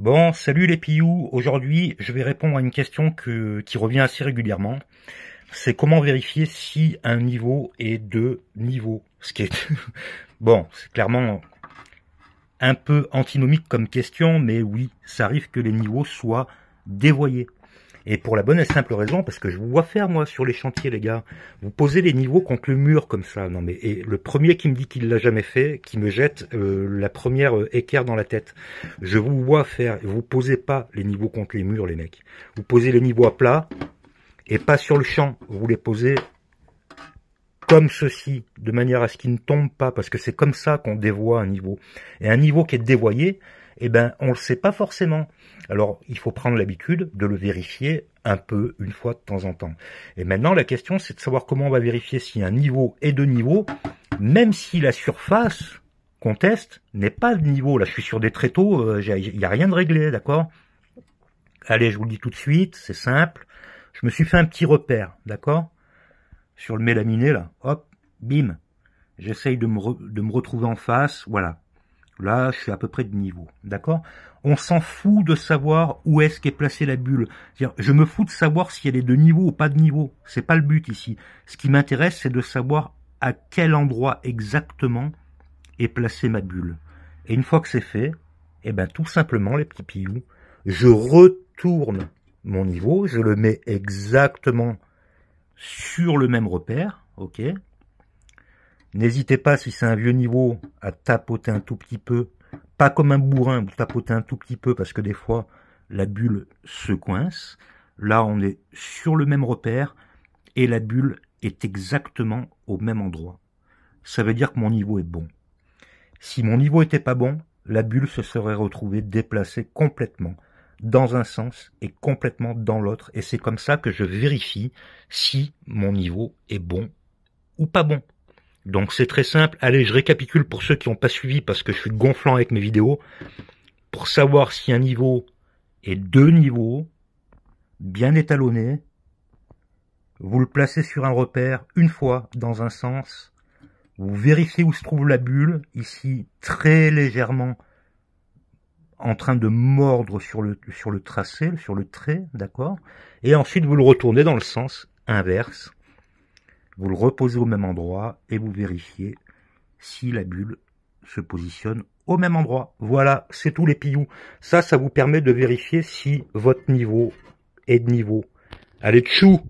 Bon, salut les pioux. Aujourd'hui, je vais répondre à une question qui revient assez régulièrement. C'est comment vérifier si un niveau est de niveau. Ce qui est bon, c'est clairement un peu antinomique comme question, mais oui, ça arrive que les niveaux soient dévoyés. Et pour la bonne et simple raison, parce que je vous vois faire, moi, sur les chantiers, les gars. Vous posez les niveaux contre le mur, comme ça. Non, mais, et le premier qui me dit qu'il l'a jamais fait, qui me jette euh, la première euh, équerre dans la tête. Je vous vois faire. Vous posez pas les niveaux contre les murs, les mecs. Vous posez les niveaux à plat, et pas sur le champ. Vous les posez comme ceci, de manière à ce qu'ils ne tombent pas, parce que c'est comme ça qu'on dévoie un niveau. Et un niveau qui est dévoyé, eh ben, on le sait pas forcément. Alors, il faut prendre l'habitude de le vérifier un peu, une fois de temps en temps. Et maintenant, la question, c'est de savoir comment on va vérifier si un niveau est de niveau, même si la surface qu'on teste n'est pas de niveau. Là, je suis sur des tréteaux, euh, il n'y a rien de réglé, d'accord Allez, je vous le dis tout de suite, c'est simple. Je me suis fait un petit repère, d'accord Sur le mélaminé, là, hop, bim. J'essaye de, de me retrouver en face, voilà. Là, je suis à peu près de niveau, d'accord On s'en fout de savoir où est-ce qu'est placée la bulle. je me fous de savoir si elle est de niveau ou pas de niveau. C'est pas le but ici. Ce qui m'intéresse, c'est de savoir à quel endroit exactement est placée ma bulle. Et une fois que c'est fait, eh ben tout simplement, les petits pilloux, je retourne mon niveau, je le mets exactement sur le même repère, ok N'hésitez pas, si c'est un vieux niveau, à tapoter un tout petit peu. Pas comme un bourrin, vous tapotez un tout petit peu parce que des fois, la bulle se coince. Là, on est sur le même repère et la bulle est exactement au même endroit. Ça veut dire que mon niveau est bon. Si mon niveau était pas bon, la bulle se serait retrouvée déplacée complètement dans un sens et complètement dans l'autre. Et c'est comme ça que je vérifie si mon niveau est bon ou pas bon. Donc c'est très simple. Allez, je récapitule pour ceux qui n'ont pas suivi parce que je suis gonflant avec mes vidéos. Pour savoir si un niveau est deux niveaux, bien étalonnés, vous le placez sur un repère une fois dans un sens, vous vérifiez où se trouve la bulle, ici très légèrement en train de mordre sur le, sur le tracé, sur le trait, d'accord Et ensuite vous le retournez dans le sens inverse vous le reposez au même endroit et vous vérifiez si la bulle se positionne au même endroit. Voilà, c'est tous les pillous. Ça, ça vous permet de vérifier si votre niveau est de niveau. Allez, tchou